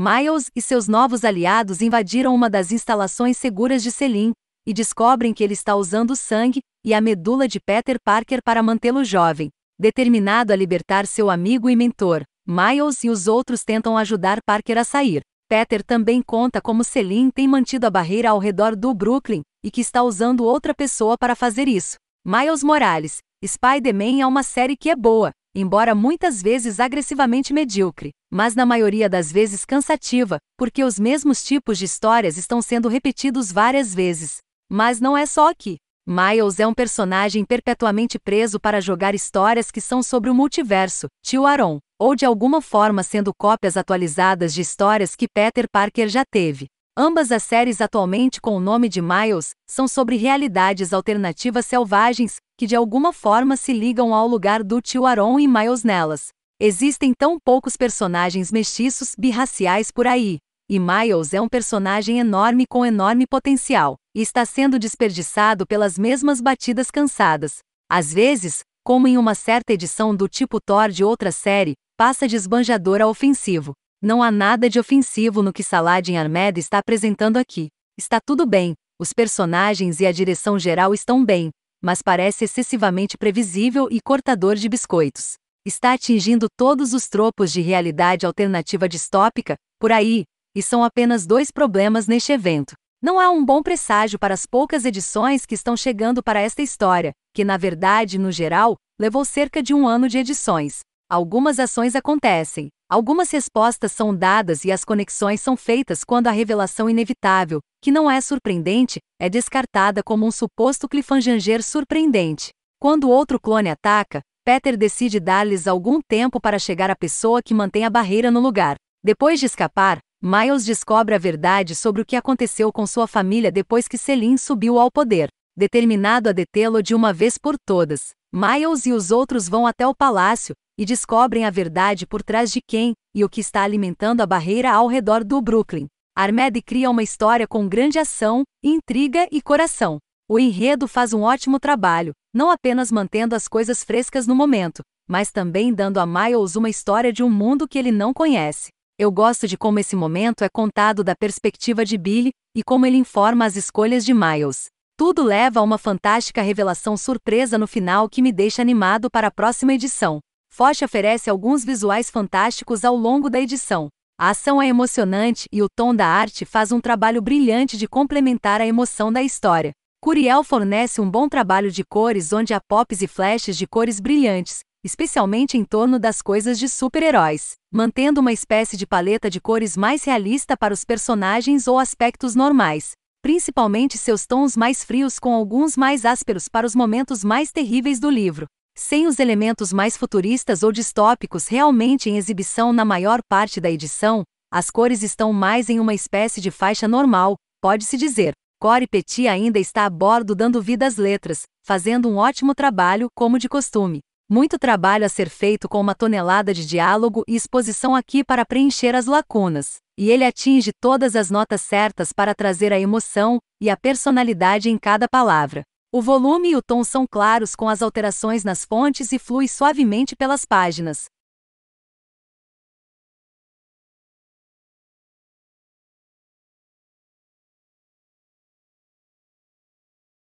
Miles e seus novos aliados invadiram uma das instalações seguras de Selim e descobrem que ele está usando o sangue e a medula de Peter Parker para mantê-lo jovem. Determinado a libertar seu amigo e mentor, Miles e os outros tentam ajudar Parker a sair. Peter também conta como Selim tem mantido a barreira ao redor do Brooklyn e que está usando outra pessoa para fazer isso. Miles Morales, Spider-Man é uma série que é boa, embora muitas vezes agressivamente medíocre, mas na maioria das vezes cansativa, porque os mesmos tipos de histórias estão sendo repetidos várias vezes. Mas não é só aqui. Miles é um personagem perpetuamente preso para jogar histórias que são sobre o multiverso, tio Aaron, ou de alguma forma sendo cópias atualizadas de histórias que Peter Parker já teve. Ambas as séries, atualmente com o nome de Miles, são sobre realidades alternativas selvagens que de alguma forma se ligam ao lugar do tio Aaron e Miles nelas. Existem tão poucos personagens mestiços birraciais por aí, e Miles é um personagem enorme com enorme potencial, e está sendo desperdiçado pelas mesmas batidas cansadas. Às vezes, como em uma certa edição do tipo Thor de outra série, passa de esbanjador a ofensivo, não há nada de ofensivo no que Saladin Ahmed está apresentando aqui. Está tudo bem, os personagens e a direção geral estão bem, mas parece excessivamente previsível e cortador de biscoitos. Está atingindo todos os tropos de realidade alternativa distópica, por aí, e são apenas dois problemas neste evento. Não há um bom presságio para as poucas edições que estão chegando para esta história, que na verdade, no geral, levou cerca de um ano de edições. Algumas ações acontecem, algumas respostas são dadas e as conexões são feitas quando a revelação inevitável, que não é surpreendente, é descartada como um suposto cliffhanger surpreendente. Quando outro clone ataca, Peter decide dar-lhes algum tempo para chegar à pessoa que mantém a barreira no lugar. Depois de escapar, Miles descobre a verdade sobre o que aconteceu com sua família depois que Selim subiu ao poder. Determinado a detê-lo de uma vez por todas, Miles e os outros vão até o palácio, e descobrem a verdade por trás de quem e o que está alimentando a barreira ao redor do Brooklyn. Armed cria uma história com grande ação, intriga e coração. O enredo faz um ótimo trabalho, não apenas mantendo as coisas frescas no momento, mas também dando a Miles uma história de um mundo que ele não conhece. Eu gosto de como esse momento é contado da perspectiva de Billy e como ele informa as escolhas de Miles. Tudo leva a uma fantástica revelação surpresa no final que me deixa animado para a próxima edição. Foch oferece alguns visuais fantásticos ao longo da edição. A ação é emocionante e o tom da arte faz um trabalho brilhante de complementar a emoção da história. Curiel fornece um bom trabalho de cores onde há pops e flashes de cores brilhantes, especialmente em torno das coisas de super-heróis, mantendo uma espécie de paleta de cores mais realista para os personagens ou aspectos normais, principalmente seus tons mais frios com alguns mais ásperos para os momentos mais terríveis do livro sem os elementos mais futuristas ou distópicos realmente em exibição na maior parte da edição, as cores estão mais em uma espécie de faixa normal, pode-se dizer. Core Petit ainda está a bordo dando vida às letras, fazendo um ótimo trabalho, como de costume. Muito trabalho a ser feito com uma tonelada de diálogo e exposição aqui para preencher as lacunas, e ele atinge todas as notas certas para trazer a emoção e a personalidade em cada palavra. O volume e o tom são claros com as alterações nas fontes e flui suavemente pelas páginas.